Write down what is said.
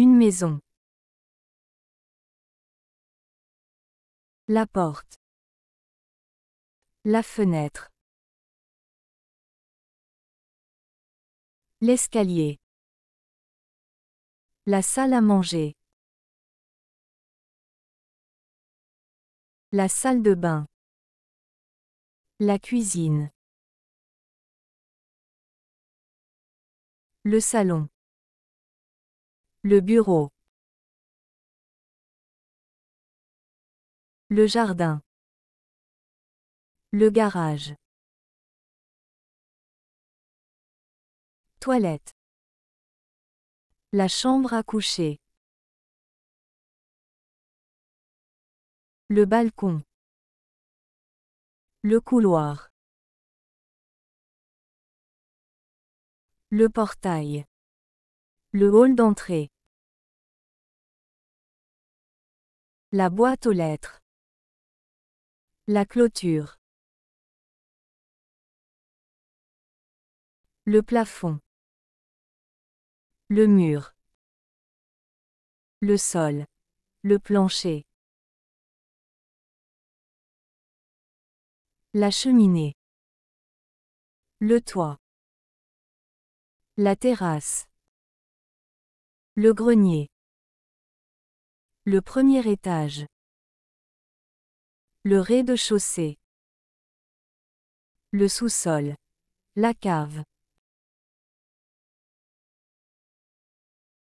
Une maison. La porte. La fenêtre. L'escalier. La salle à manger. La salle de bain. La cuisine. Le salon. Le bureau. Le jardin. Le garage. Toilette. La chambre à coucher. Le balcon. Le couloir. Le portail. Le hall d'entrée. La boîte aux lettres. La clôture. Le plafond. Le mur. Le sol. Le plancher. La cheminée. Le toit. La terrasse. Le grenier. Le premier étage. Le rez-de-chaussée. Le sous-sol. La cave.